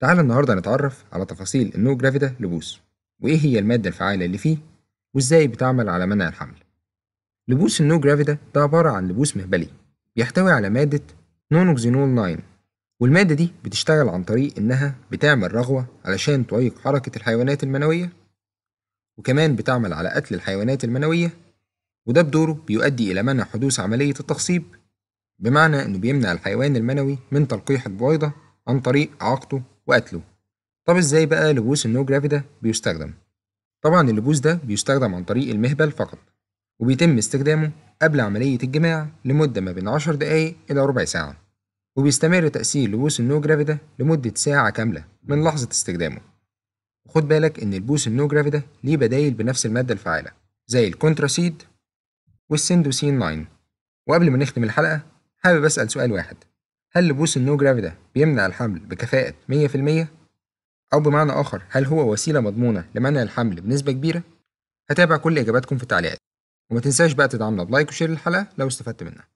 تعالى النهاردة نتعرف على تفاصيل النو جرافيدا لبوس وإيه هي المادة الفعالة اللي فيه وإزاي بتعمل على منع الحمل لبوس النو جرافيدا ده عبارة عن لبوس مهبلي بيحتوي على مادة نونوكزينول 9 والمادة دي بتشتغل عن طريق إنها بتعمل رغوة علشان تعيق حركة الحيوانات المنوية وكمان بتعمل على قتل الحيوانات المنوية وده بدوره بيؤدي إلى منع حدوث عملية التخصيب بمعنى إنه بيمنع الحيوان المنوي من تلقيح البويضة عن طريق إعاقته وقتله طب ازاي بقى لبوس النو جرافي ده بيستخدم طبعا اللبوس ده بيستخدم عن طريق المهبل فقط وبيتم استخدامه قبل عملية الجماع لمدة ما بين 10 دقايق إلى ربع ساعة وبيستمر تأثير لبوس النو جرافي ده لمدة ساعة كاملة من لحظة استخدامه وخد بالك إن البوس النو جرافي ده ليه بدايل بنفس المادة الفعالة زي الكونتراسيد والسندوسين 9 وقبل ما نختم الحلقة حابب أسأل سؤال واحد هل لبوس النو جرافيدا ده بيمنع الحمل بكفاءة 100%؟ أو بمعنى آخر هل هو وسيلة مضمونة لمنع الحمل بنسبة كبيرة؟ هتابع كل إجاباتكم في التعليقات وما تنساش بقى تدعمنا بلايك وشير الحلقة لو استفدت منها